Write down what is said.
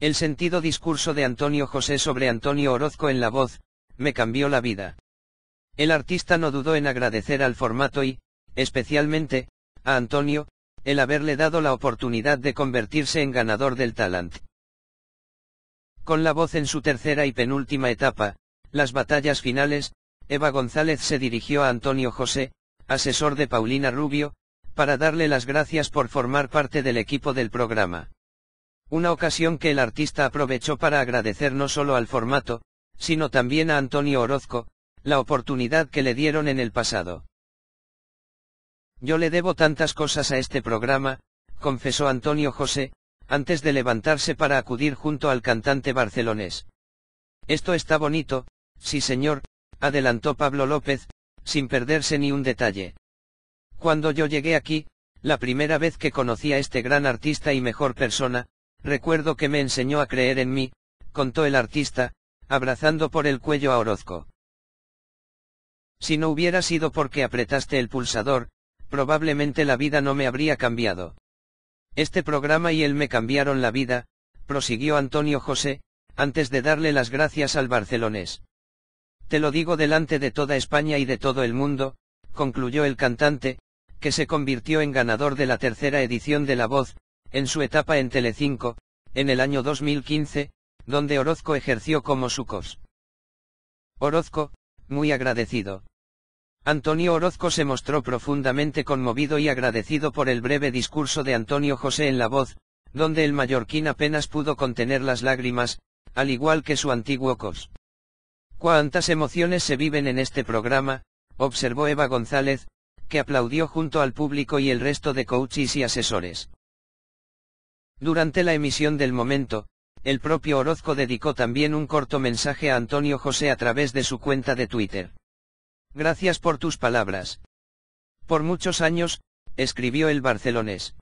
El sentido discurso de Antonio José sobre Antonio Orozco en La Voz, me cambió la vida. El artista no dudó en agradecer al formato y, especialmente, a Antonio, el haberle dado la oportunidad de convertirse en ganador del talent. Con La Voz en su tercera y penúltima etapa, las batallas finales, Eva González se dirigió a Antonio José, asesor de Paulina Rubio, para darle las gracias por formar parte del equipo del programa. Una ocasión que el artista aprovechó para agradecer no solo al formato, sino también a Antonio Orozco, la oportunidad que le dieron en el pasado. Yo le debo tantas cosas a este programa, confesó Antonio José, antes de levantarse para acudir junto al cantante barcelonés. Esto está bonito, sí señor, adelantó Pablo López, sin perderse ni un detalle. Cuando yo llegué aquí, la primera vez que conocí a este gran artista y mejor persona, Recuerdo que me enseñó a creer en mí, contó el artista, abrazando por el cuello a Orozco. Si no hubiera sido porque apretaste el pulsador, probablemente la vida no me habría cambiado. Este programa y él me cambiaron la vida, prosiguió Antonio José, antes de darle las gracias al barcelonés. Te lo digo delante de toda España y de todo el mundo, concluyó el cantante, que se convirtió en ganador de la tercera edición de La Voz, en su etapa en Telecinco, en el año 2015, donde Orozco ejerció como su cos. Orozco, muy agradecido. Antonio Orozco se mostró profundamente conmovido y agradecido por el breve discurso de Antonio José en La Voz, donde el mallorquín apenas pudo contener las lágrimas, al igual que su antiguo cos. Cuántas emociones se viven en este programa, observó Eva González, que aplaudió junto al público y el resto de coaches y asesores. Durante la emisión del momento, el propio Orozco dedicó también un corto mensaje a Antonio José a través de su cuenta de Twitter. Gracias por tus palabras. Por muchos años, escribió el barcelonés.